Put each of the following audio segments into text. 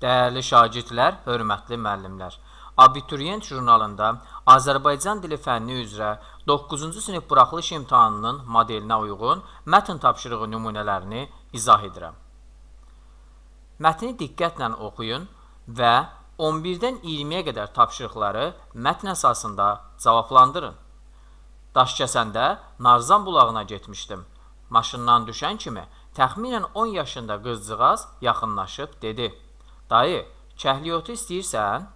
Dəyərli şagirdlər, hörmətli müəllimlər. Abituriyent jurnalında Azərbaycan dili fənni üzrə 9-cu sinif buraxılış imtahanının modelinə uyğun mətn tapşırığı nümunələrini izah edirəm. Mətni diqqətlə oxuyun və 11-dən 20-yə qədər tapşırıqları mətn əsasında cavablandırın. Daşkəsəndə Narzan bulağına getmişdim. Maşından düşən kimi təxminən 10 yaşında qızcığaz yaxınlaşıb dedi. Dayı, kəhliyotu istəyirsən?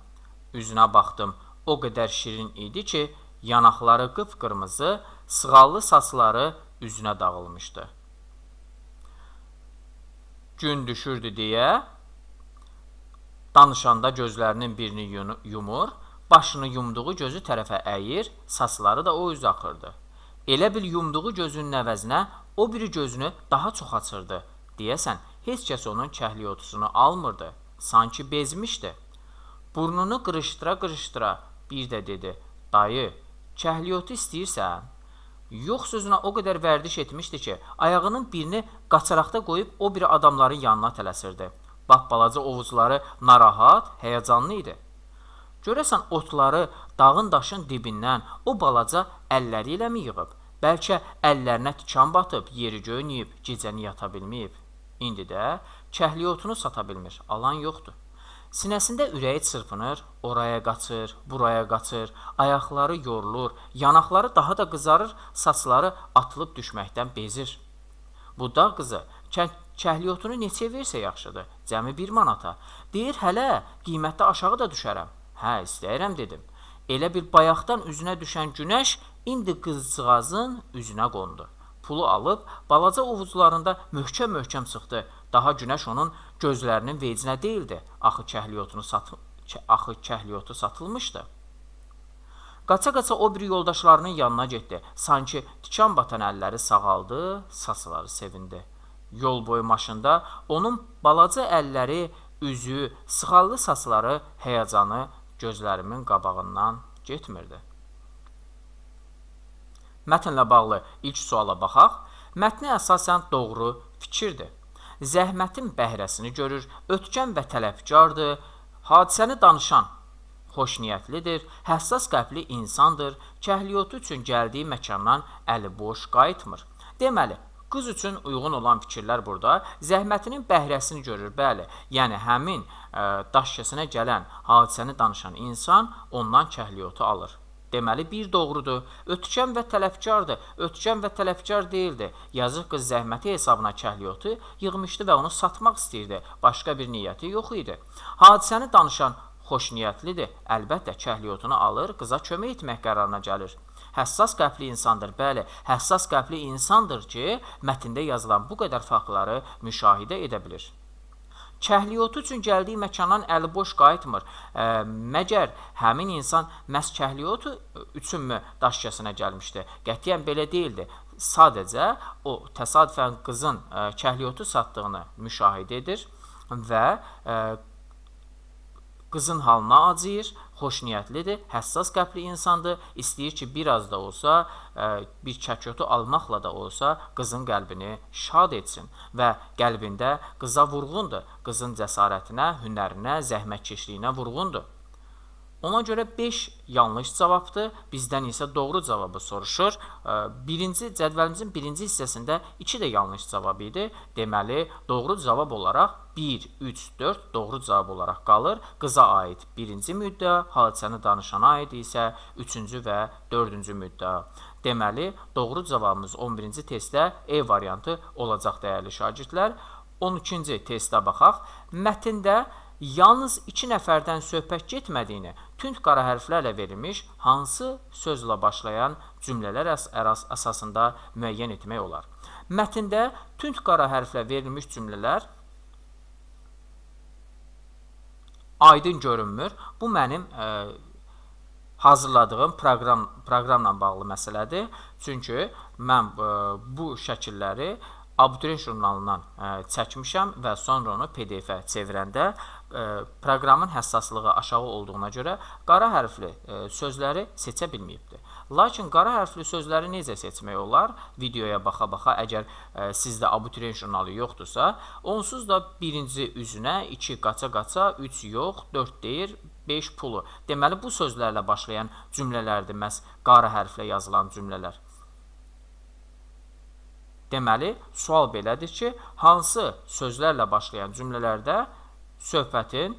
Üzünə baxdım. O qədər şirin idi ki, yanaqları qıpqırmızı, sığallı saçları üzünə dağılmışdı. Gün düşürdü deyə danışanda gözlərinin birini yumur, Başını yumduğu gözü tərəfə əyir, saçları da o üz axırdı. Elə bil yumduğu gözünün əvəzinə o biri gözünü daha çox açırdı. Deyəsən, heç kəs onun kəhliyotusunu almırdı. Sanki bezmişdi. Burnunu qırışdıra-qırışdıra bir də dedi, dayı, kəhliyotu istəyirsən? Yox sözünə o qədər vərdiş etmişdi ki, ayağının birini qaçaraqda qoyub o biri adamların yanına tələsirdi. Bax balaca ovuzları narahat, həyəcanlı idi. Görəsən otları dağın daşın dibindən o balaca əlləri ilə mi yığıb? Bəlkə əllərinə tikan batıb, yeri göynüyüb, gecəni yata bilməyib. İndi də kəhli otunu sata bilmir, alan yoxdur. Sinəsində ürəyi çırpınır, oraya qaçır, buraya qaçır, ayaqları yorulur, yanaqları daha da qızarır, saçları atılıb düşməkdən bezir. Bu dağ qızı kəh kəhliyotunu neçə versə yaxşıdır, cəmi 1 manata. Deyir hələ qiymətdə aşağı da düşərəm. Hə, istəyirəm dedim. Elə bir bayaqdan üzünə düşən günəş indi qızcığazın üzünə qondu. Pulu alıb balaca ovuzlarında möhkəm-möhkəm sıxdı. Daha günəş onun gözlərinin vecinə deyildi. Axı kəhliyotunu satı axı kəhliyotu satılmışdı. Qaça-qaça o bir yoldaşlarının yanına getdi. Sanki tikan batan əlləri sağaldı, sasları sevindi. Yol boyu maşında onun balaca əlləri, üzü, sıxallı saçları həyəcanı gözlərimin qabağından getmirdi. Mətnlə bağlı ilk suala baxaq. Mətnə əsasən doğru fikirdir. Zəhmətin bəhrəsini görür, ötkən və tələbkardır, hadisəni danışan xoşniyyətlidir, həssas qəbli insandır, kəhliyyatı üçün gəldiyi məkandan əli boş qayıtmır. Deməli, Qız üçün uyğun olan fikirlər burada zəhmətinin bəhrəsini görür. Bəli, yəni həmin ə, e, daşkəsinə gələn hadisəni danışan insan ondan kəhliyyatı alır. Deməli bir doğrudur. Ötkəm və tələfkardır. Ötkəm və tələfkar değildi. Yazıq qız zəhməti hesabına kəhliyyatı yığmışdı və onu satmaq istəyirdi. Başqa bir niyyəti yox idi. Hadisəni danışan xoşniyyətlidir. Əlbəttə kəhliyyatını alır, qıza kömək etmək qərarına gəlir. Həssas qəlbli insandır. Bəli, həssas qəlbli insandır ki, mətndə yazılan bu qədər faktları müşahidə edə bilir. Kəhliyotu üçün gəldiyi məkandan əli boş qayıtmır. E, məgər həmin insan məhz kəhliyotu üçünmü daşkəsinə gəlmişdi? Qətiyyən belə deyildi. Sadəcə o təsadüfən qızın e, kəhliyotu satdığını müşahidə edir və e, qızın halına acıyır xoşniyyətlidir, həssas qəlbli insandır, istəyir ki, bir az da olsa, ə, e, bir çəkotu almaqla da olsa qızın qəlbini şad etsin və qəlbində qıza vurğundur, qızın cəsarətinə, hünərinə, zəhmətkeşliyinə vurğundur. Ona görə 5 yanlış cavabdır, bizdən isə doğru cavabı soruşur. Birinci cədvəlimizin birinci hissəsində 2 də yanlış cavab idi. Deməli, doğru cavab olaraq 1, 3, 4 doğru cavab olaraq qalır. Qıza aid birinci müddə, hadisəni danışana aid isə üçüncü və dördüncü müddə. Deməli, doğru cavabımız 11-ci testdə E variantı olacaq dəyərli şagirdlər. 12-ci testə baxaq. Mətində yalnız 2 nəfərdən söhbət getmədiyini, tünd qara hərflərlə verilmiş hansı sözlə başlayan cümlələr əs əras əsasında müəyyən etmək olar. Mətndə tünd qara hərflə verilmiş cümlələr aydın görünmür. Bu mənim ə, e, hazırladığım proqram proqramla bağlı məsələdir. Çünki mən ə, e, bu şəkilləri abituriyent jurnalından ə, e, çəkmişəm və sonra onu PDF-ə çevirəndə ə, e, proqramın həssaslığı aşağı olduğuna görə qara hərfli ə, e, sözləri seçə bilməyibdir. Lakin qara hərfli sözləri necə seçmək olar? Videoya baxa-baxa əgər ə, e, sizdə abituriyent jurnalı yoxdursa, onsuz da birinci üzünə 2 qaça-qaça, 3 yox, 4 deyir, 5 pulu. Deməli bu sözlərlə başlayan cümlələrdir məhz qara hərflə yazılan cümlələr. Deməli, sual belədir ki, hansı sözlərlə başlayan cümlələrdə söhbətin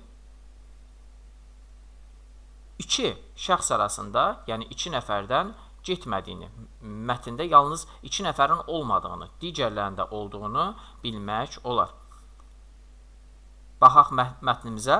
iki şəxs arasında, yəni iki nəfərdən getmədiyini, mətndə yalnız iki nəfərin olmadığını, digərlərində olduğunu bilmək olar. Baxaq mətnimizə.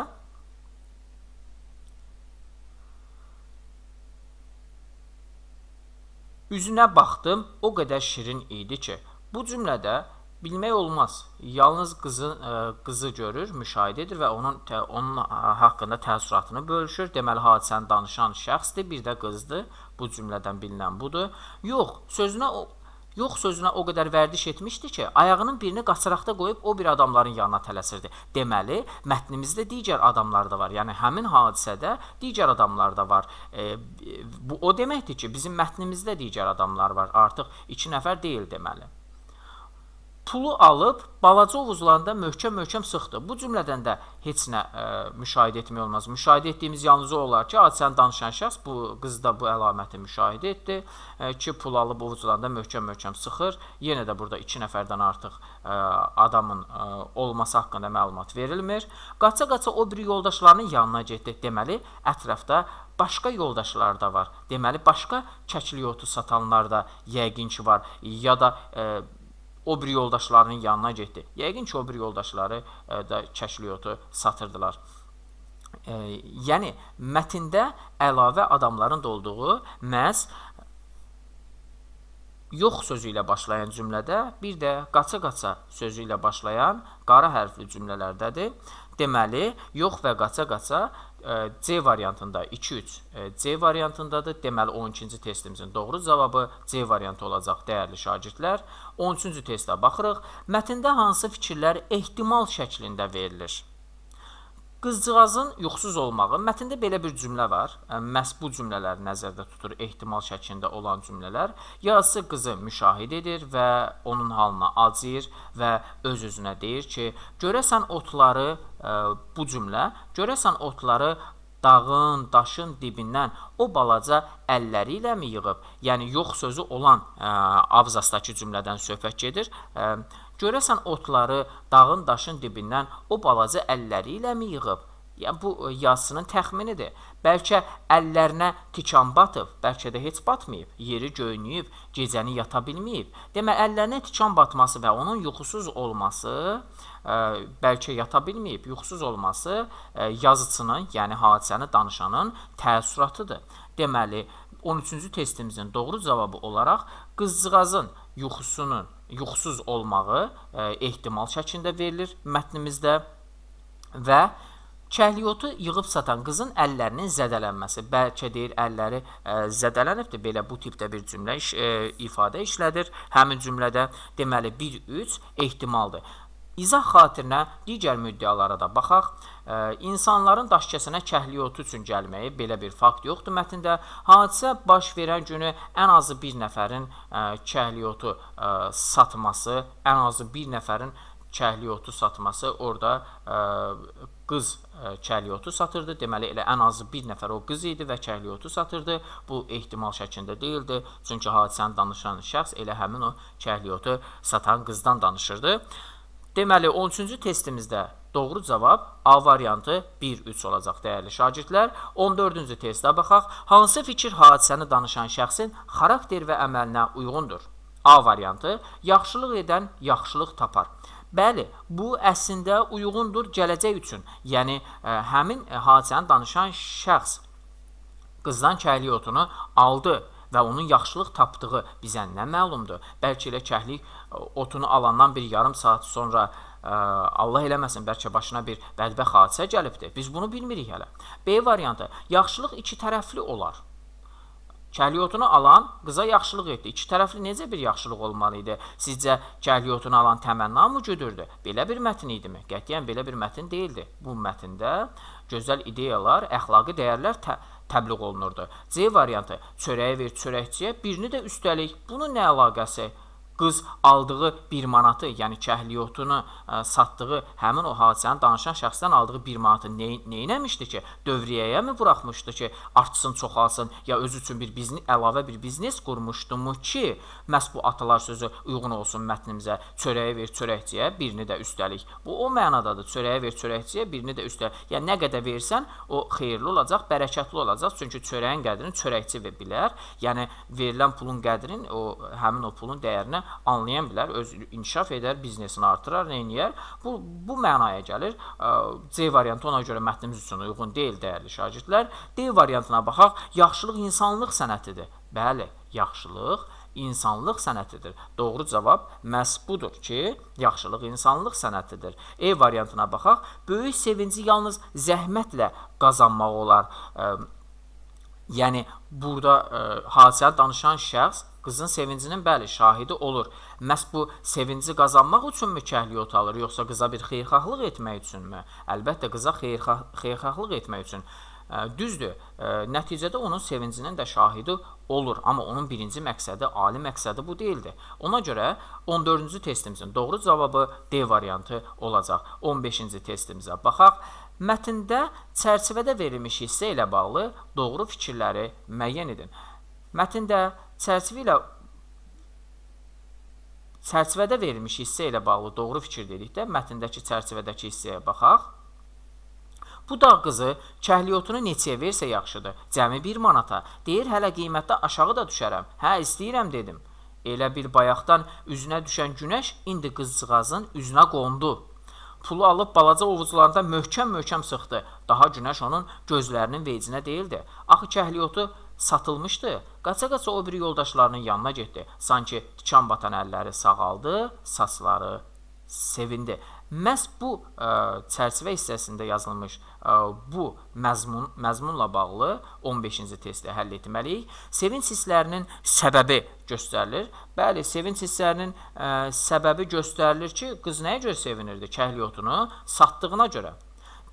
Üzünə baxdım, o qədər şirin idi ki, bu cümlədə bilmək olmaz. Yalnız qızı ə, e, qızı görür, müşahidə edir və onun tə, onun e, haqqında təəssüratını bölüşür. Deməli hadisəni danışan şəxsdir, bir də qızdır. Bu cümlədən bilinən budur. Yox, sözünə o Yox sözünə o qədər vərdiş etmişdi ki, ayağının birini qaçıraqda qoyub o bir adamların yanına tələsirdi. Deməli, mətnimizdə digər adamlar da var. Yəni həmin hadisədə digər adamlar da var. E, bu o deməkdir ki, bizim mətnimizdə digər adamlar var. Artıq 2 nəfər deyil deməli pulu alıb balaca ovuzlarında möhkəm-möhkəm sıxdı. Bu cümlədən də heç nə ə, e, müşahidə etmək olmaz. Müşahidə etdiyimiz yalnız o olar ki, hadisəni danışan şəxs bu qız da bu əlaməti müşahidə etdi ə, e, ki, pul alıb ovuzlarında möhkəm-möhkəm sıxır. Yenə də burada 2 nəfərdən artıq ə, e, adamın ə, olması haqqında məlumat verilmir. Qaça-qaça o bir yoldaşlarının yanına getdi. Deməli, ətrafda başqa yoldaşlar da var. Deməli, başqa kəkli yotu satanlar da yəqin ki var. Ya da e, o bir yoldaşlarının yanına getdi. Yəqin ki, o bir yoldaşları ə, e, da kəşliyotu satırdılar. E, yəni, mətində əlavə adamların da olduğu məhz yox sözü ilə başlayan cümlədə, bir də qaça-qaça sözü ilə başlayan qara hərfli cümlələrdədir. Deməli, yox və qaça-qaça C variantında 2-3 C variantındadır. Deməli 12-ci testimizin doğru cavabı C variantı olacaq dəyərli şagirdlər. 13-cü testə baxırıq. Mətndə hansı fikirlər ehtimal şəklində verilir? Qızcığazın yuxusuz olmağı. Mətndə belə bir cümlə var. Məhz bu cümlələri nəzərdə tutur ehtimal şəklində olan cümlələr. Yazısı qızı müşahidə edir və onun halına acıyır və öz-özünə deyir ki, görəsən otları bu cümlə, görəsən otları dağın, daşın dibindən o balaca əlləri iləmi yığıb? Yəni yox sözü olan ə, abzasdakı cümlədən söhbət gedir. Ə, Görəsən otları dağın daşın dibindən o balaca əlləri iləmi yığıb? Yəni bu e, yazısının təxminidir. Bəlkə əllərinə tikan batıb, bəlkə də heç batmayıb, yeri göynüyüb, gecəni yata bilməyib. Demə əllərinə tikan batması və onun yuxusuz olması, ə, e, bəlkə yata bilməyib, yuxusuz olması ə, e, yazıçının, yəni hadisəni danışanın təəssüratıdır. Deməli, 13-cü testimizin doğru cavabı olaraq qızcığazın yuxusunun yuxusuz olmağı ə, e, ehtimal şəklində verilir mətnimizdə və Kəliotu yığıb satan qızın əllərinin zədələnməsi. Bəlkə deyir əlləri ə, e, zədələnibdir. Belə bu tipdə bir cümlə iş, ə, e, ifadə işlədir. Həmin cümlədə deməli 1 3 ehtimaldır. İzah xatirinə digər müddialara da baxaq. E, insanların daşkəsənə kəhliyotu üçün gəlməyi belə bir fakt yoxdur mətndə. Hadisə baş verən günü ən azı bir nəfərin e, kəhliyotu e, satması, ən azı bir nəfərin kəhliyotu satması orada ə, qız ə, kəhliyotu satırdı. Deməli elə ən azı bir nəfər o qız idi və kəhliyotu satırdı. Bu ehtimal şəklində deyildi. Çünki hadisəni danışan şəxs elə həmin o kəhliyotu satan qızdan danışırdı. Deməli, 13-cü testimizdə doğru cavab A variantı 1-3 olacaq dəyərli şagirdlər. 14-cü testə baxaq. Hansı fikir hadisəni danışan şəxsin xarakter və əməlinə uyğundur? A variantı yaxşılıq edən yaxşılıq tapar. Bəli, bu əslində uyğundur gələcək üçün. Yəni, ə, e, həmin hadisəni danışan şəxs qızdan kəhli otunu aldı və onun yaxşılıq tapdığı bizə nə məlumdur? Bəlkə elə kəhlik otunu alandan bir yarım saat sonra ə, e, Allah eləməsin, bəlkə başına bir bədbəxt hadisə gəlibdir. Biz bunu bilmirik hələ. B variantı. Yaxşılıq iki tərəfli olar. Kəhliyotunu alan qıza yaxşılıq etdi. İki tərəfli necə bir yaxşılıq olmalı idi? Sizcə kəhliyotunu alan təmənna mı güdürdü? Belə bir mətn idimi? Qətiyyən belə bir mətn deyildi. Bu mətndə gözəl ideyalar, əxlaqi dəyərlər tə təbliğ olunurdu. C variantı. Çörəyi ver çörəkçiyə, birini də üstəlik. Bunun nə əlaqəsi? qız aldığı 1 manatı, yəni kəhliyotunu ə, satdığı həmin o hadisəni danışan şəxsdən aldığı 1 manatı ney, neynəmişdi ki? Dövriyyəyəmi buraxmışdı ki, artsın, çoxalsın, ya öz üçün bir biznes, əlavə bir biznes qurmuşdumu ki, məhz bu atalar sözü uyğun olsun mətnimizə. Çörəyə ver çörəkçiyə, birini də üstəlik. Bu o mənadadır. Çörəyə ver çörəkçiyə, birini də üstəlik. Yəni nə qədər versən, o xeyirli olacaq, bərəkətli olacaq. Çünki çörəyin qədrini çörəkçi bilər. Yəni verilən pulun qədrin o həmin o pulun dəyərinə anlayan bilər, öz inkişaf edər, biznesini artırar, nəyiniyər. Bu bu mənaya gəlir. C variantı ona görə mətnimiz üçün uyğun deyil dəyərli şagirdlər. D variantına baxaq. Yaxşılıq insanlıq sənətidir. Bəli, yaxşılıq insanlıq sənətidir. Doğru cavab məhz budur ki, yaxşılıq insanlıq sənətidir. E variantına baxaq. Böyük sevinci yalnız zəhmətlə qazanmaq olar. Ə, yəni burada ə, hadisə danışan şəxs qızın sevincinin bəli şahidi olur. Məs bu sevinci qazanmaq üçünmü kəhliyə utalır, yoxsa qıza bir xeyirxahlıq etmək üçünmü? Əlbəttə qıza xeyirxah xeyirxahlıq etmək üçün. Ə, e, düzdür, ə, e, nəticədə onun sevincinin də şahidi olur, amma onun birinci məqsədi, ali məqsədi bu deyildi. Ona görə 14-cü testimizin doğru cavabı D variantı olacaq. 15-ci testimizə baxaq. Mətndə çərçivədə verilmiş hissə ilə bağlı doğru fikirləri müəyyən edin. Mətndə Çərçivə ilə çərçivədə verilmiş hissə ilə bağlı doğru fikir dedikdə mətndəki çərçivədəki hissəyə baxaq. Bu dağ qızı kəhliyotunu neçəyə versə yaxşıdır? Cəmi 1 manata. Deyir, hələ qiymətdə aşağı da düşərəm. Hə, istəyirəm dedim. Elə bir bayaqdan üzünə düşən günəş indi qızcığazın üzünə qondu. Pulu alıb balaca ovucularında möhkəm-möhkəm sıxdı. Daha günəş onun gözlərinin vecinə deyildi. Axı kəhliyotu satılmışdı. Qaça-qaça o biri yoldaşlarının yanına getdi. Sanki tikan batan əlləri sağaldı, saçları sevindi. Məhz bu ə, e, çərçivə hissəsində yazılmış ə, e, bu məzmun məzmunla bağlı 15-ci testi həll etməliyik. Sevinç hisslərinin səbəbi göstərilir. Bəli, sevinç hisslərinin ə, e, səbəbi göstərilir ki, qız nəyə görə sevinirdi? Kəhliyotunu satdığına görə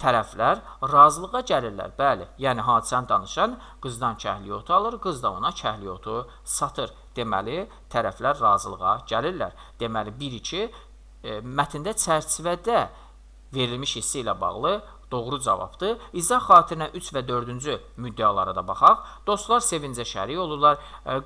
tərəflər razılığa gəlirlər. Bəli, yəni hadisəni danışan qızdan kəhliyotu alır, qız da ona kəhliyotu satır. Deməli, tərəflər razılığa gəlirlər. Deməli, 1-2 e, mətndə çərçivədə verilmiş hissi ilə bağlı Doğru cavabdır. İzah xatirinə 3 və 4-cü müddəalara da baxaq. Dostlar sevincə şərik olurlar.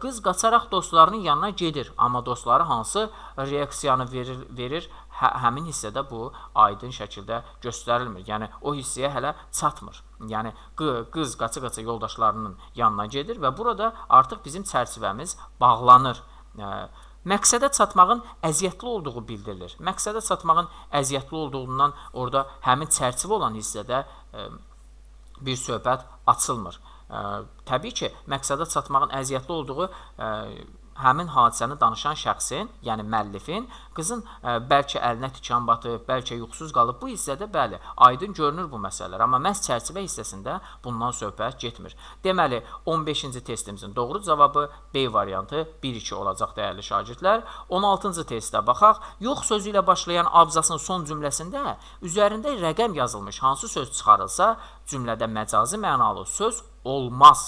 Qız qaçaraq dostlarının yanına gedir, amma dostları hansı reaksiyanı verir, verir hə, həmin hissədə bu aydın şəkildə göstərilmir. Yəni o hissəyə hələ çatmır. Yəni qız qaça-qaça yoldaşlarının yanına gedir və burada artıq bizim çərçivəmiz bağlanır. Ə, məqsədə çatmağın əziyyətli olduğu bildirilir. Məqsədə çatmağın əziyyətli olduğundan orada həmin çərçivə olan hissədə ə, bir söhbət açılmır. Ə, təbii ki, məqsədə çatmağın əziyyətli olduğu ə, həmin hadisəni danışan şəxsin, yəni müəllifin, qızın ə, e, bəlkə əlinə tikan batıb, bəlkə yuxusuz qalıb. Bu hissədə bəli, aydın görünür bu məsələlər, amma məhz çərçivə hissəsində bundan söhbət getmir. Deməli, 15-ci testimizin doğru cavabı B variantı 1-2 olacaq dəyərli şagirdlər. 16-cı testə baxaq. Yox sözü ilə başlayan abzasın son cümləsində üzərində rəqəm yazılmış hansı söz çıxarılsa, cümlədə məcazi mənalı söz olmaz.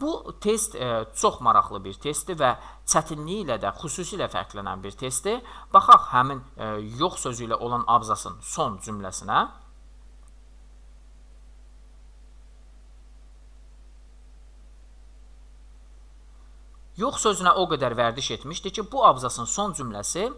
Bu test e, çox maraqlı bir testdir və çətinliyi ilə də xüsusilə fərqlənən bir testdir. Baxaq həmin e, yox sözü ilə olan abzasın son cümləsinə. Yox sözünə o qədər vərdiş etmişdi ki, bu abzasın son cümləsi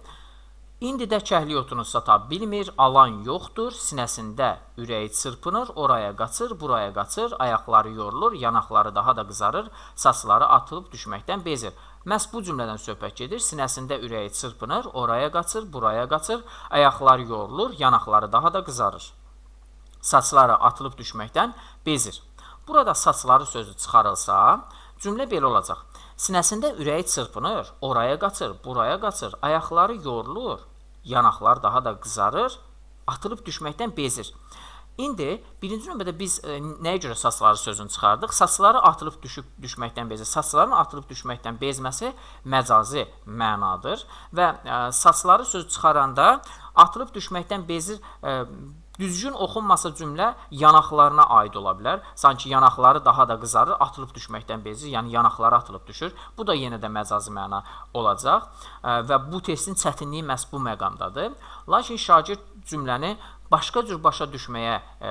İndi də kəhli otunu sata bilmir, alan yoxdur, sinəsində ürəyi çırpınır, oraya qaçır, buraya qaçır, ayaqları yorulur, yanaqları daha da qızarır, saçları atılıb düşməkdən bezir. Məhz bu cümlədən söhbət gedir. Sinəsində ürəyi çırpınır, oraya qaçır, buraya qaçır, ayaqları yorulur, yanaqları daha da qızarır. Saçları atılıb düşməkdən bezir. Burada saçları sözü çıxarılsa, cümlə belə olacaq. Sinəsində ürəyi çırpınır, oraya qaçır, buraya qaçır, ayaqları yorulur, yanaqlar daha da qızarır, atılıb düşməkdən bezir. İndi birinci növbədə biz e, nəyə görə saçları sözünü çıxardıq? Saçları atılıb düşüb düşməkdən bezir. Saçların atılıb düşməkdən bezməsi məcazi mənadır və e, saçları sözü çıxaranda atılıb düşməkdən bezir e, Düzgün oxunmasa cümlə yanaqlarına aid ola bilər. Sanki yanaqları daha da qızarır, atılıb düşməkdən bezir, yəni yanaqları atılıb düşür. Bu da yenə də məcazi məna olacaq və bu testin çətinliyi məhz bu məqamdadır. Lakin şagird cümləni başqa cür başa düşməyə ə, e,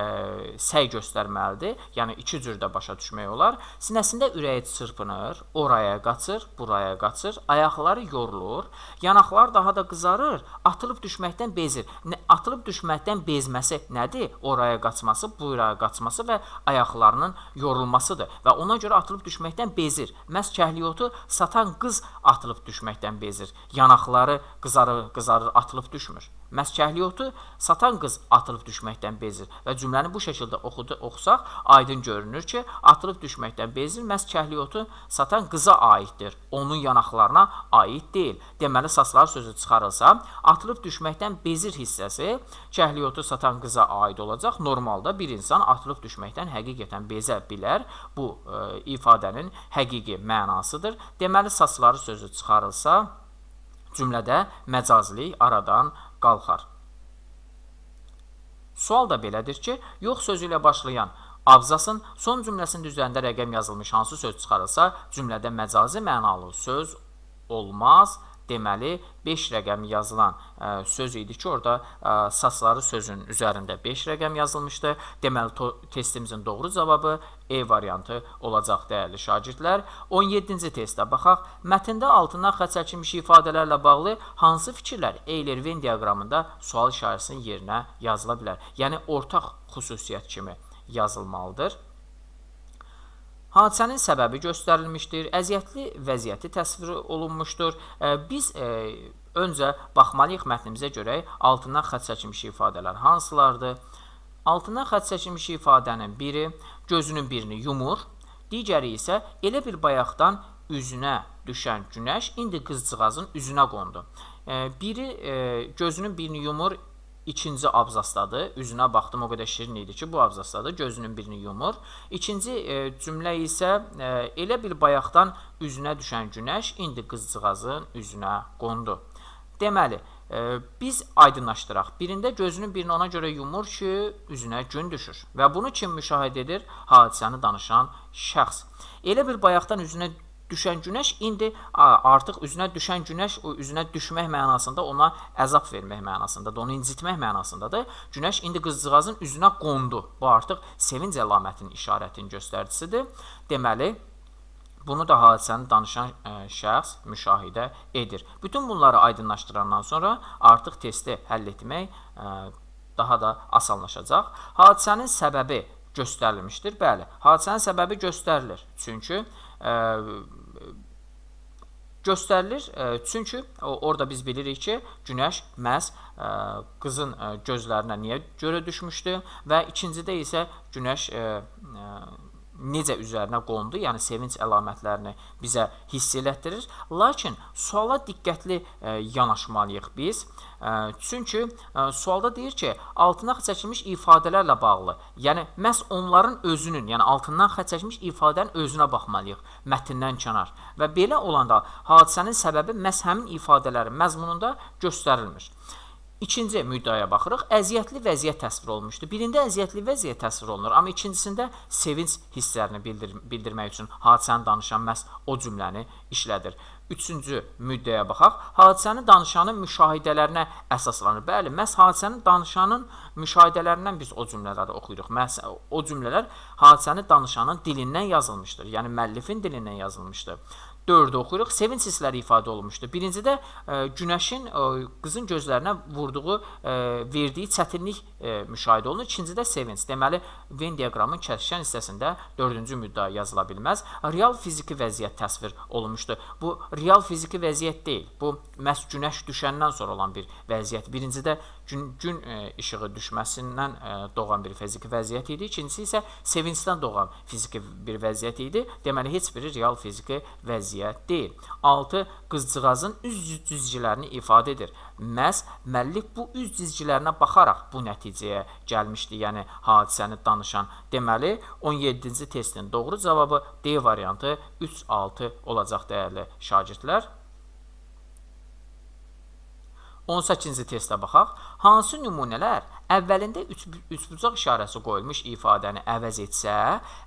səy göstərməlidir. Yəni iki cür də başa düşmək olar. Sinəsində ürəyi çırpınır, oraya qaçır, buraya qaçır, ayaqları yorulur, yanaqlar daha da qızarır, atılıb düşməkdən bezir. Nə, atılıb düşməkdən bezməsi nədir? Oraya qaçması, buraya qaçması və ayaqlarının yorulmasıdır və ona görə atılıb düşməkdən bezir. Məs kəhliyotu satan qız atılıb düşməkdən bezir. Yanaqları qızarır, qızarır, atılıb düşmür. Məskarlı yoxdur, satan qız atılıb düşməkdən bezir və cümləni bu şəkildə oxudu, oxusaq, aydın görünür ki, atılıb düşməkdən bezir məskarlı yoxdur, satan qıza aiddir, onun yanaqlarına aid deyil. Deməli, saslar sözü çıxarılsa, atılıb düşməkdən bezir hissəsi kəhliyotu satan qıza aid olacaq. Normalda bir insan atılıb düşməkdən həqiqətən bezə bilər. Bu ə, e, ifadənin həqiqi mənasıdır. Deməli, sasları sözü çıxarılsa, cümlədə məcazlik aradan qalxar. Sual da belədir ki, yox sözü ilə başlayan abzasın son cümləsinin üzərində rəqəm yazılmış hansı söz çıxarılsa, cümlədə məcazi mənalı söz olmaz və deməli 5 rəqəmi yazılan ə, e, söz idi ki, orada ə, e, sasları sözün üzərində 5 rəqəm yazılmışdı. Deməli testimizin doğru cavabı E variantı olacaq dəyərli şagirdlər. 17-ci testə baxaq. Mətndə altından xətt çəkilmiş ifadələrlə bağlı hansı fikirlər Eyler-Venn diaqramında sual işarəsinin yerinə yazıla bilər? Yəni ortaq xüsusiyyət kimi yazılmalıdır. Hadisənin səbəbi göstərilmişdir, əziyyətli vəziyyəti təsvir olunmuşdur. Biz e, öncə baxmalıyıq mətnimizə görək altından xətt çəkilmiş ifadələr hansılardır? Altından xətt çəkilmiş ifadənin biri gözünün birini yumur, digəri isə elə bir bayaqdan üzünə düşən günəş indi qızcığazın üzünə qondu. E, biri e, gözünün birini yumur, ikinci abzasdadır. Üzünə baxdım, o qədər şirin idi ki, bu abzasdadır. Gözünün birini yumur. İkinci e, cümlə isə e, elə bir bayaqdan üzünə düşən günəş indi qızcığazın üzünə qondu. Deməli, e, biz aydınlaşdıraq. Birində gözünün birini ona görə yumur ki, üzünə gün düşür və bunu kim müşahidə edir? Hadisəni danışan şəxs. Elə bir bayaqdan üzünə düşən günəş indi artıq üzünə düşən günəş o üzünə düşmək mənasında ona əzab vermək mənasındadır, onu incitmək mənasındadır. Günəş indi qızcığazın üzünə qondu. Bu artıq sevinc əlamətinin işarətinin göstəricisidir. Deməli, Bunu da hadisəni danışan ə, e, şəxs müşahidə edir. Bütün bunları aydınlaşdırandan sonra artıq testi həll etmək ə, e, daha da asanlaşacaq. Hadisənin səbəbi göstərilmişdir. Bəli, hadisənin səbəbi göstərilir. Çünki ə, e, göstərilir. E, çünki orada biz bilirik ki, günəş məhz e, qızın e, gözlərinə niyə görə düşmüşdü və ikincidə isə günəş necə üzərinə qondu, yəni sevinç əlamətlərini bizə hiss elətdirir. Lakin suala diqqətli ə, e, yanaşmalıyıq biz. Ə, e, çünki ə, e, sualda deyir ki, altından xətt çəkilmiş ifadələrlə bağlı, yəni məhz onların özünün, yəni altından xətt çəkilmiş ifadənin özünə baxmalıyıq mətndən kənar. Və belə olanda hadisənin səbəbi məhz həmin ifadələrin məzmununda göstərilmir. İkinci müddəaya baxırıq. Əziyyətli vəziyyət təsvir olunmuşdu. Birində əziyyətli vəziyyət təsvir olunur, amma ikincisində sevinç hisslərini bildir bildirmək üçün hadisəni danışan məhz o cümləni işlədir. Üçüncü müddəyə baxaq. Hadisəni danışanın müşahidələrinə əsaslanır. Bəli, məhz hadisəni danışanın müşahidələrindən biz o cümlələri oxuyuruq. Məhz o cümlələr hadisəni danışanın dilindən yazılmışdır. Yəni müəllifin dilindən yazılmışdır. 4 oxuyuruq. Sevinç hissləri ifadə olunmuşdu. Birincidə ə, e, günəşin ə, e, qızın gözlərinə vurduğu, ə, e, verdiyi çətinlik ə, müşahidə olunur. İkincidə sevinç. Deməli, Venn diaqramın kəsişən hissəsində 4-cü müddəa yazıla bilməz. Real fiziki vəziyyət təsvir olunmuşdu. Bu real fiziki vəziyyət deyil. Bu məhz günəş düşəndən sonra olan bir vəziyyət. Birincidə gün, gün ə, e, işığı düşməsindən ə, e, doğan bir fiziki vəziyyət idi. İkincisi isə sevincdən doğan fiziki bir vəziyyət idi. Deməli, heç biri real fiziki vəziyyət deyil. 6. Qızcığazın üz cizgilərini ifadə edir. Məhz müəllif bu üz cizgilərinə baxaraq bu nəticəyə gəlmişdi, yəni hadisəni danışan. Deməli, 17-ci testin doğru cavabı D variantı 3-6 olacaq dəyərli şagirdlər. 18-ci testə baxaq. Hansı nümunələr əvvəlində üç, üçbucaq işarəsi qoyulmuş ifadəni əvəz etsə,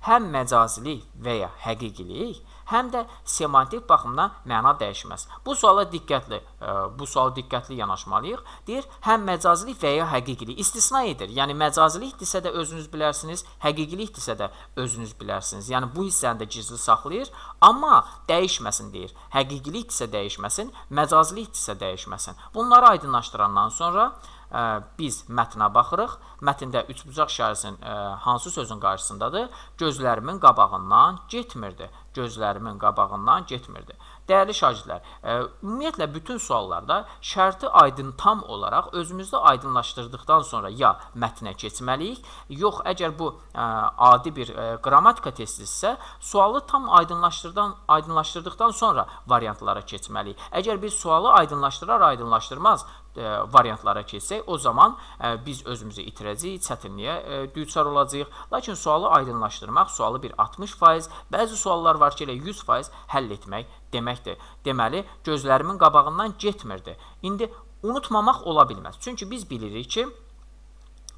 həm məcazilik və ya həqiqilik, həm də semantik baxımdan məna dəyişməz. Bu suala diqqətli, ə, e, bu suala diqqətli yanaşmalıyıq. Deyir, həm məcazilik və ya həqiqilik istisna edir. Yəni məcazilikdirsə də özünüz bilərsiniz, həqiqilikdirsə də özünüz bilərsiniz. Yəni bu hissəni də gizli saxlayır, amma dəyişməsin deyir. Həqiqilikdirsə dəyişməsin, məcazilikdirsə dəyişməsin. Bunları aydınlaşdırandan sonra ə, biz mətnə baxırıq. Mətndə üçbucaq işarəsinin ə, hansı sözün qarşısındadır? Gözlərimin qabağından getmirdi. Gözlərimin qabağından getmirdi. Dəyərli şagirdlər, ə, ümumiyyətlə bütün suallarda şərti aydın tam olaraq özümüzdə aydınlaşdırdıqdan sonra ya mətnə keçməliyik, yox əgər bu ə, adi bir ə, qrammatika testidirsə, sualı tam aydınlaşdırdan aydınlaşdırdıqdan sonra variantlara keçməliyik. Əgər biz sualı aydınlaşdırar aydınlaşdırmaz E, variantlara keçsək, o zaman e, biz özümüzü itirəcəyik, çətinliyə e, düçar olacağıq. Lakin sualı aydınlaşdırmaq, sualı bir 60%, bəzi suallar var ki, elə 100% həll etmək deməkdir. Deməli, gözlərimin qabağından getmirdi. İndi unutmamaq ola bilməz. Çünki biz bilirik ki,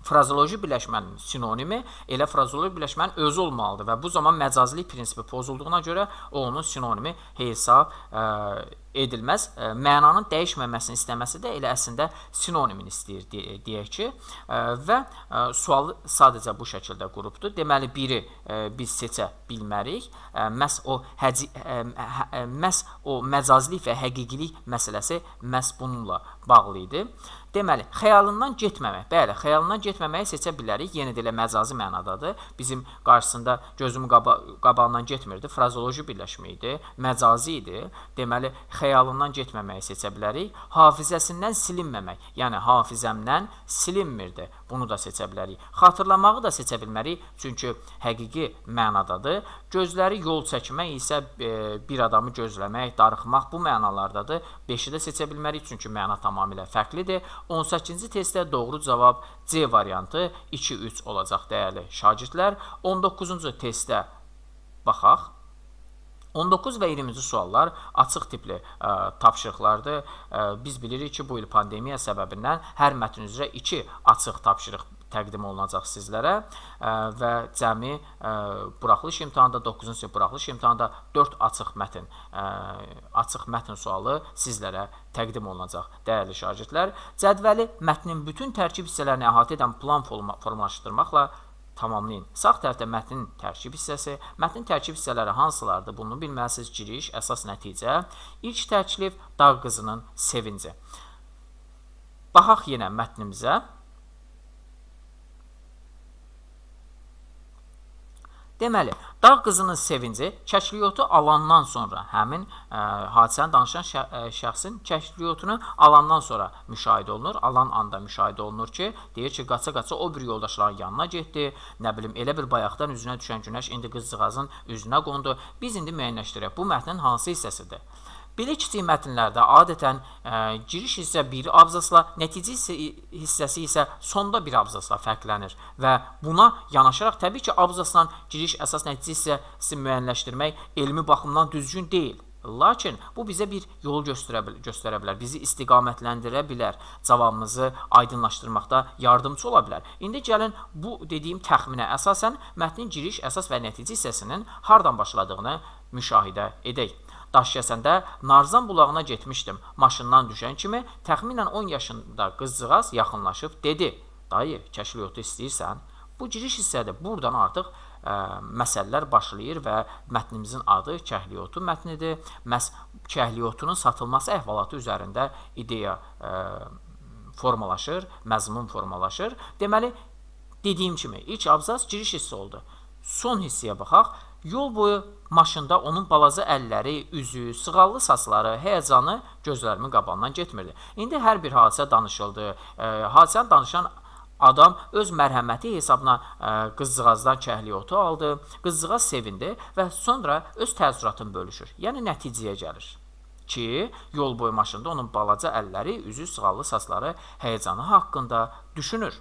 frazoloji birləşmənin sinonimi elə frazoloji birləşmənin özü olmalıdır və bu zaman məcazlik prinsipi pozulduğuna görə o onun sinonimi hesab ə, e, edilməz. Ə, e, mənanın dəyişməməsini istəməsi də elə əslində sinonimini istəyir de deyək ki, ə, e, və ə, sual sadəcə bu şəkildə qrupdur. Deməli biri ə, biz seçə bilmərik. Ə, məs o həci, ə, ə, məs o məcazlik və həqiqilik məsələsi məs bununla bağlı idi. Deməli, xəyalından getməmək. Bəli, xəyalından getməməyi seçə bilərik. Yenə də elə məcazi mənadadır. Bizim qarşısında gözüm qaba qabağından getmirdi. Frazoloji birləşmə idi, məcazi idi. Deməli, xəyalından getməməyi seçə bilərik. Hafizəsindən silinməmək. Yəni hafizəmdən silinmirdi. Bunu da seçə bilərik. Xatırlamağı da seçə bilmərik, çünki həqiqi mənadadır. Gözləri yol çəkmək isə e, bir adamı gözləmək, darıxmaq bu mənalardadır. 5-i də seçə bilmərik, çünki məna tamamilə fərqlidir. 18-ci testdə doğru cavab C variantı 2-3 olacaq dəyərli şagirdlər. 19-cu testdə baxaq. 19 və 20-ci suallar açıq tipli ə, tapşırıqlardır. Ə, biz bilirik ki, bu il pandemiya səbəbindən hər mətn üzrə 2 açıq tapşırıq təqdim olunacaq sizlərə ə, və cəmi ə, buraxılış imtahanında 9-cu sinif buraxılış imtahanında 4 açıq mətn ə, açıq mətn sualı sizlərə təqdim olunacaq. Dəyərli şagirdlər, cədvəli mətnin bütün tərkib hissələrini əhatə edən plan formalaşdırmaqla tamamlayın. Sağ tərəfdə mətnin tərkib hissəsi. Mətnin tərkib hissələri hansılardır? Bunu bilməlisiniz. Giriş, əsas nəticə. İlk təklif dağ qızının sevinci. Baxaq yenə mətnimizə. Deməli, dağ qızının sevinci kəşfiyyatı alandan sonra, həmin ə, e, hadisəni danışan şə ə, e, şəxsin kəşfiyyatını alandan sonra müşahidə olunur, alan anda müşahidə olunur ki, deyir ki, qaça-qaça o bir yoldaşların yanına getdi, nə bilim, elə bir bayaqdan üzünə düşən günəş indi qızcığazın üzünə qondu. Biz indi müəyyənləşdirək, bu mətnin hansı hissəsidir? Belə kiçik mətnlərdə adətən ə, e, giriş hissə bir abzasla, nəticə hissəsi isə sonda bir abzasla fərqlənir və buna yanaşaraq təbii ki, abzasla giriş əsas nəticə hissəsini müəyyənləşdirmək elmi baxımdan düzgün deyil. Lakin bu bizə bir yol göstərə, bil göstərə bilər, bizi istiqamətləndirə bilər, cavabımızı aydınlaşdırmaqda yardımcı ola bilər. İndi gəlin bu dediyim təxminə əsasən mətnin giriş əsas və nəticə hissəsinin hardan başladığını müşahidə edək. Daş kəsəndə Narzan bulağına getmişdim. Maşından düşən kimi təxminən 10 yaşında qızcığaz yaxınlaşıb dedi: "Dayı, kəşil yoxdu istəyirsən?" Bu giriş hissədə burdan artıq ə, e, məsələlər başlayır və mətnimizin adı kəhliyotu mətnidir. Məs kəhliyotunun satılması əhvalatı üzərində ideya ə, e, formalaşır, məzmun formalaşır. Deməli, dediyim kimi ilk abzas giriş hissi oldu. Son hissəyə baxaq. Yol boyu maşında onun balaca əlləri, üzü, sığallı saçları, həyəcanı gözlərimin qabağından getmirdi. İndi hər bir hadisə danışıldı. E, hadisəni danışan Adam öz mərhəməti hesabına ə, e, qızcığazdan kəhli otu aldı, qızcığaz sevindi və sonra öz təəssüratını bölüşür. Yəni nəticəyə gəlir ki, yol boyu maşında onun balaca əlləri, üzü, sığallı saçları həyəcanı haqqında düşünür.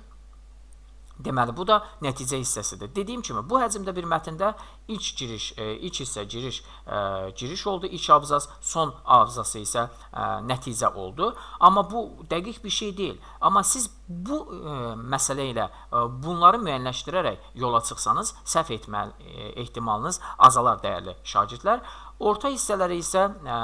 Deməli, bu da nəticə hissəsidir. Dediyim kimi, bu həcmdə bir mətndə iç giriş, e, iç hissə giriş, e, giriş oldu, iç abzas, son abzası isə e, nəticə oldu. Amma bu dəqiq bir şey deyil. Amma siz bu e, məsələ ilə e, bunları müəyyənləşdirərək yola çıxsanız, səhv etmə e, ehtimalınız azalar dəyərli şagirdlər. Orta hissələrə isə ə,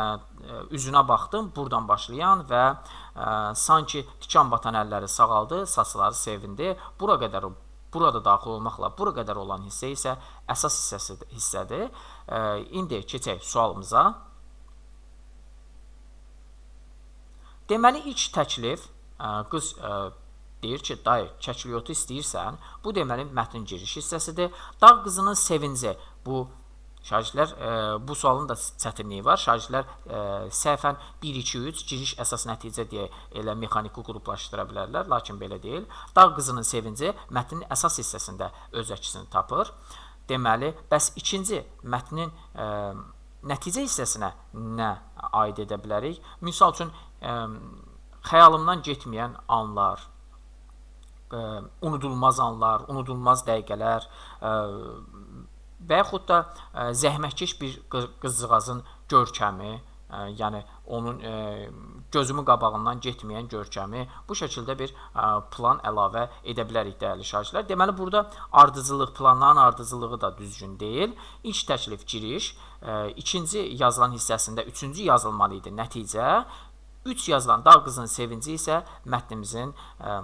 üzünə baxdım, buradan başlayan və ə, sanki tikan batan əlləri sağaldı, saçları sevindi. Bura qədər burada daxil olmaqla bura qədər olan hissə isə əsas hissəsi hissədir. Ə, indi keçək sualımıza. Deməli ilk təklif ə, qız ə, deyir ki, dayı, kəkliyotu istəyirsən, bu deməli mətnin giriş hissəsidir. Dağ qızının sevinci bu Şagirdlər e, bu sualın da çətinliyi var. Şagirdlər e, səhvən 1 2 3 giriş əsas nəticə deyə elə mexaniki qruplaşdıra bilərlər, lakin belə deyil. Dağ qızının sevinci mətnin əsas hissəsində öz əksini tapır. Deməli, bəs ikinci mətnin e, nəticə hissəsinə nə aid edə bilərik? Məsəl üçün e, xəyalımdan getməyən anlar, ə, e, unudulmaz anlar, unudulmaz dəqiqələr, ə, e, və yaxud da ə, e, zəhmətkeş bir qız, qızcığazın görkəmi, ə, e, yəni onun ə, e, gözümün qabağından getməyən görkəmi bu şəkildə bir ə, plan əlavə edə bilərik dəyərli şahidlər. Deməli burada ardıcıllıq, planların ardıcıllığı da düzgün deyil. İlk təklif giriş, ə, ikinci yazılan hissəsində üçüncü yazılmalı idi nəticə. 3 üç yazılan dağ qızın sevinci isə mətnimizin ə,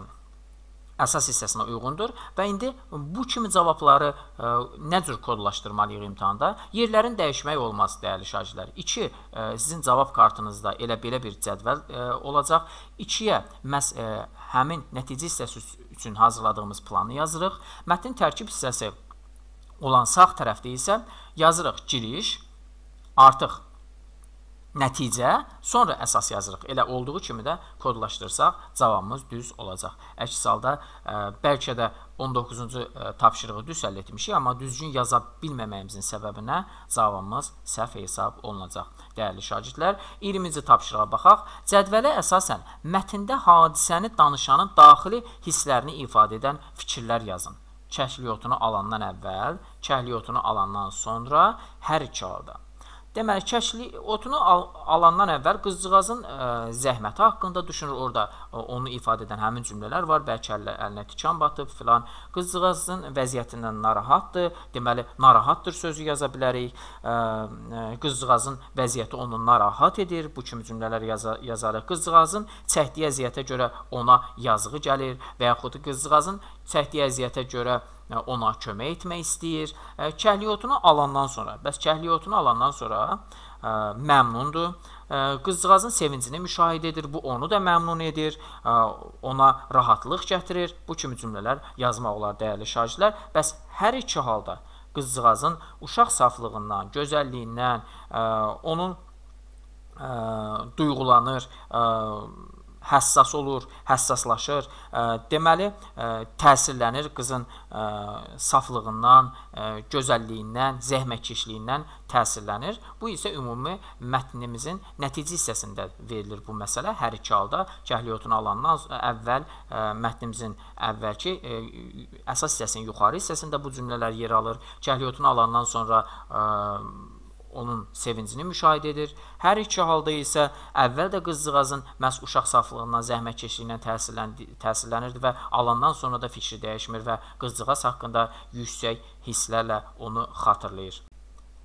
əsas hissəsinə uyğundur və indi bu kimi cavabları ə, e, nə cür kodlaşdırmalıyıq imtahanda? Yerlərin dəyişmək olmaz, dəyərli şagirdlər. 2 e, sizin cavab kartınızda elə belə bir cədvəl ə, e, olacaq. 2-yə məs ə, həmin nəticə hissəsi üçün hazırladığımız planı yazırıq. Mətnin tərkib hissəsi olan sağ tərəfdə isə yazırıq giriş, artıq nəticə, sonra əsas yazırıq. Elə olduğu kimi də kodlaşdırsaq cavabımız düz olacaq. Əks halda ə, e, bəlkə də 19-cu e, tapşırığı düz həll etmişik, amma düzgün yaza bilməməyimizin səbəbinə cavabımız səhv hesab olunacaq. Dəyərli şagirdlər, 20-ci tapşırığa baxaq. Cədvələ əsasən mətndə hadisəni danışanın daxili hisslərini ifadə edən fikirlər yazın. Kəhliyotunu alandan əvvəl, kəhliyotunu alandan sonra hər iki halda. Deməli, kəşli otunu al alandan əvvəl qızcığazın ə, e, zəhməti haqqında düşünür. Orada ə, e, onu ifadə ədən həmin cümlələr var. Bəlkə əl əlinə tikan batıb filan. Qızcığazın vəziyyətindən narahatdır. Deməli, narahatdır sözü yaza bilərik. Ə, e, ə, qızcığazın vəziyyəti onu narahat edir. Bu kimi cümlələr yaza yazarıq. Qızcığazın çəkdiyi əziyyətə görə ona yazığı gəlir və yaxud qızcığazın çəkdiyi əziyyətə görə e, ona kömək etmək istəyir. E, kəhliyotunu alandan sonra, bəs kəhliyotunu alandan sonra ə, e, məmnundur. Ə, qızcığazın sevincini müşahidə edir, bu onu da məmnun edir, ə, ona rahatlıq gətirir. Bu kimi cümlələr yazmaq olar dəyərli şagirdlər. Bəs hər iki halda qızcığazın uşaq saflığından, gözəlliyindən, ə, onun ə, duyğulanır, ə, həssas olur, həssaslaşır. Deməli, təsirlənir qızın saflığından, gözəlliyindən, zəhmətkeşliyindən təsirlənir. Bu isə ümumi mətnimizin nəticə hissəsində verilir bu məsələ. Hər iki halda kəhliyotunu alandan əvvəl mətnimizin əvvəlki əsas hissəsinin yuxarı hissəsində bu cümlələr yer alır. Kəhliyotunu alandan sonra ə, onun sevincini müşahidə edir. Hər iki halda isə əvvəl də qızcığazın məhz uşaq saflığından, zəhmətkeşliyindən təsirlənirdi və alandan sonra da fikri dəyişmir və qızcığaz haqqında yüksək hisslərlə onu xatırlayır.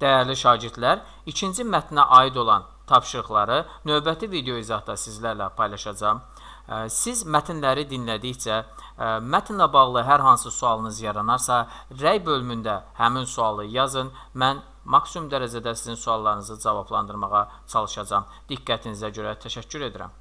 Dəyərli şagirdlər, ikinci mətnə aid olan tapşırıqları növbəti video izahda sizlərlə paylaşacağam. Siz mətnləri dinlədikcə mətnlə bağlı hər hansı sualınız yaranarsa, rəy bölümündə həmin sualı yazın. Mən maksimum dərəcədə sizin suallarınızı cavablandırmağa çalışacağam. Diqqətinizə görə təşəkkür edirəm.